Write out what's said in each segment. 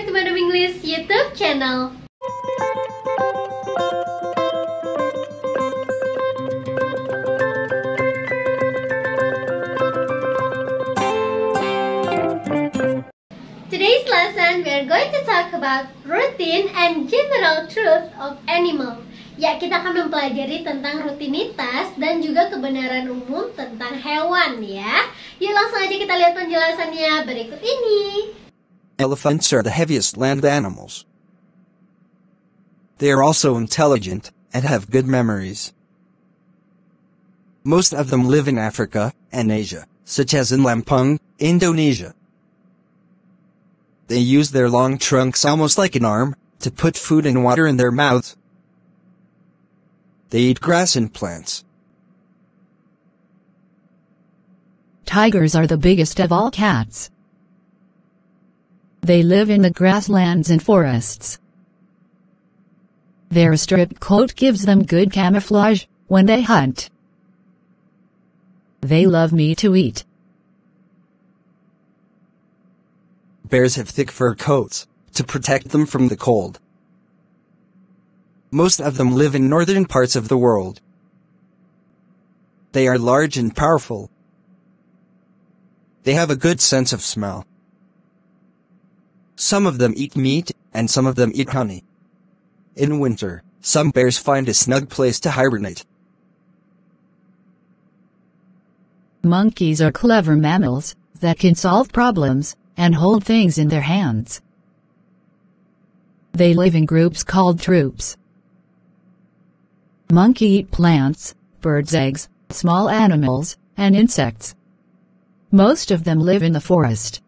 back to Madam English YouTube channel. Today's lesson we are going to talk about routine and general truth of animal. Ya, kita akan mempelajari tentang rutinitas dan juga kebenaran umum tentang hewan ya. Yuk langsung aja kita lihat penjelasannya berikut ini. Elephants are the heaviest land animals. They are also intelligent and have good memories. Most of them live in Africa and Asia, such as in Lampung, Indonesia. They use their long trunks almost like an arm to put food and water in their mouths. They eat grass and plants. Tigers are the biggest of all cats. They live in the grasslands and forests. Their striped coat gives them good camouflage when they hunt. They love meat to eat. Bears have thick fur coats to protect them from the cold. Most of them live in northern parts of the world. They are large and powerful. They have a good sense of smell. Some of them eat meat, and some of them eat honey. In winter, some bears find a snug place to hibernate. Monkeys are clever mammals that can solve problems and hold things in their hands. They live in groups called troops. Monkey eat plants, birds' eggs, small animals, and insects. Most of them live in the forest.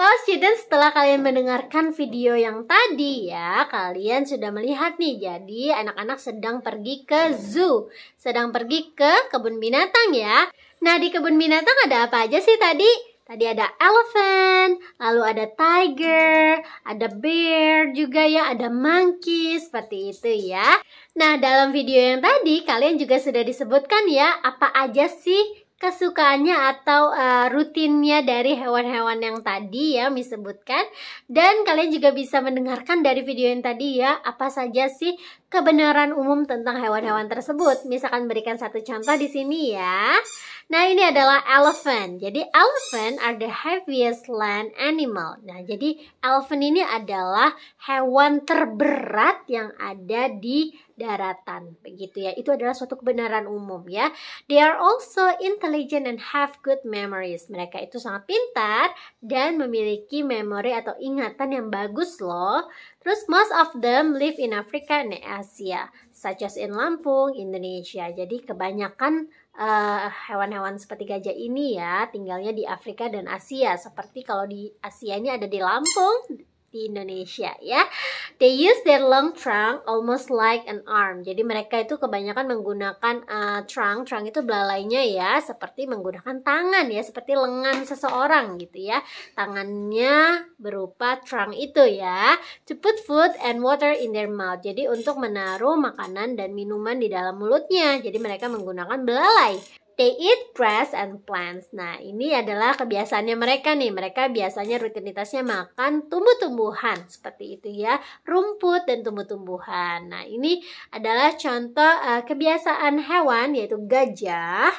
Well students, setelah kalian mendengarkan video yang tadi ya, kalian sudah melihat nih, jadi anak-anak sedang pergi ke zoo, sedang pergi ke kebun binatang ya. Nah, di kebun binatang ada apa aja sih tadi? Tadi ada elephant, lalu ada tiger, ada bear juga ya, ada monkey, seperti itu ya. Nah, dalam video yang tadi kalian juga sudah disebutkan ya, apa aja sih kesukaannya atau uh, rutinnya dari hewan-hewan yang tadi ya disebutkan Dan kalian juga bisa mendengarkan dari video yang tadi ya, apa saja sih kebenaran umum tentang hewan-hewan tersebut. Misalkan berikan satu contoh di sini ya. Nah, ini adalah elephant. Jadi, elephant are the heaviest land animal. Nah, jadi elephant ini adalah hewan terberat yang ada di daratan. Begitu ya. Itu adalah suatu kebenaran umum ya. They are also intelligent and have good memories. Mereka itu sangat pintar dan memiliki memori atau ingatan yang bagus loh. Terus most of them live in Africa and Asia, such as in Lampung, Indonesia. Jadi kebanyakan eh, hewan-hewan uh, seperti gajah ini ya tinggalnya di Afrika dan Asia. Seperti kalau di Asia ini ada di Lampung, di Indonesia ya. They use their long trunk almost like an arm. Jadi mereka itu kebanyakan menggunakan uh, eh, trunk. Trunk itu belalainya ya, seperti menggunakan tangan ya, seperti lengan seseorang gitu ya. Tangannya berupa trunk itu ya. To put food and water in their mouth. Jadi untuk menaruh makanan dan minuman di dalam mulutnya. Jadi mereka menggunakan belalai. They eat grass and plants. Nah, ini adalah kebiasaannya mereka nih. Mereka biasanya rutinitasnya makan tumbuh-tumbuhan seperti itu ya, rumput dan tumbuh-tumbuhan. Nah, ini adalah contoh uh, kebiasaan hewan yaitu gajah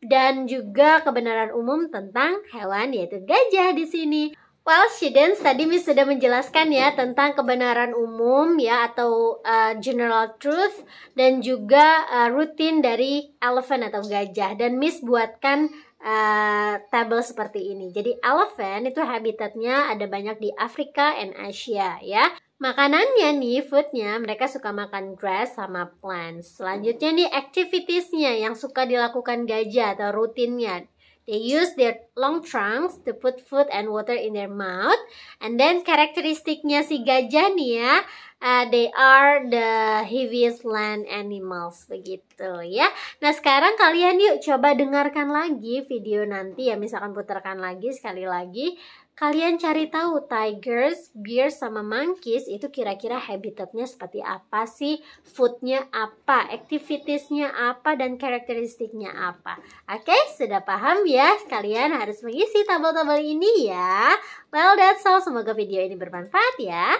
dan juga kebenaran umum tentang hewan yaitu gajah di sini. Well, Shiden tadi Miss sudah menjelaskan ya tentang kebenaran umum ya atau uh, general truth dan juga uh, rutin dari elephant atau gajah dan Miss buatkan uh, tabel seperti ini. Jadi elephant itu habitatnya ada banyak di Afrika and Asia ya. Makanannya nih, foodnya, mereka suka makan grass sama plants. Selanjutnya nih, activitiesnya yang suka dilakukan gajah atau rutinnya. They use their long trunks to put food and water in their mouth. And then karakteristiknya si gajah nih ya, uh, they are the heaviest land animals begitu ya. Nah sekarang kalian yuk coba dengarkan lagi video nanti ya, misalkan putarkan lagi sekali lagi Kalian cari tahu tigers, bears, sama monkeys itu kira-kira habitatnya seperti apa sih, foodnya apa, aktivitasnya apa, dan karakteristiknya apa. Oke, sudah paham ya? Kalian harus mengisi tabel-tabel ini ya. Well, that's all. Semoga video ini bermanfaat ya.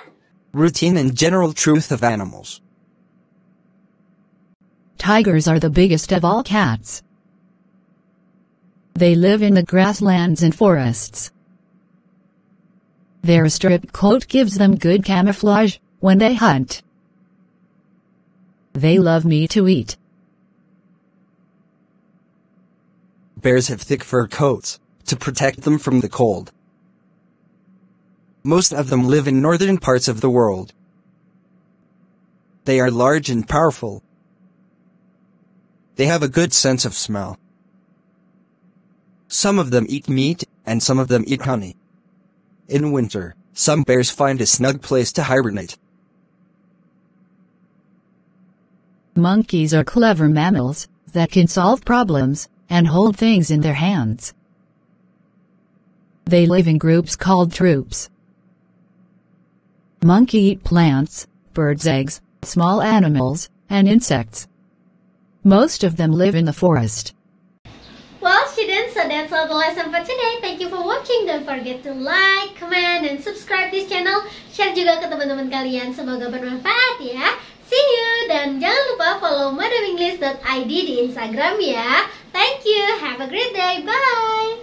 Routine and general truth of animals. Tigers are the biggest of all cats. They live in the grasslands and forests. Their striped coat gives them good camouflage when they hunt. They love meat to eat. Bears have thick fur coats to protect them from the cold. Most of them live in northern parts of the world. They are large and powerful. They have a good sense of smell. Some of them eat meat, and some of them eat honey. In winter, some bears find a snug place to hibernate. Monkeys are clever mammals that can solve problems and hold things in their hands. They live in groups called troops. Monkey eat plants, birds' eggs, small animals, and insects. Most of them live in the forest. that's all the lesson for today. Thank you for watching. Don't forget to like, comment, and subscribe this channel. Share juga ke teman-teman kalian. Semoga bermanfaat ya. See you dan jangan lupa follow madaminglish.id di Instagram ya. Thank you. Have a great day. Bye.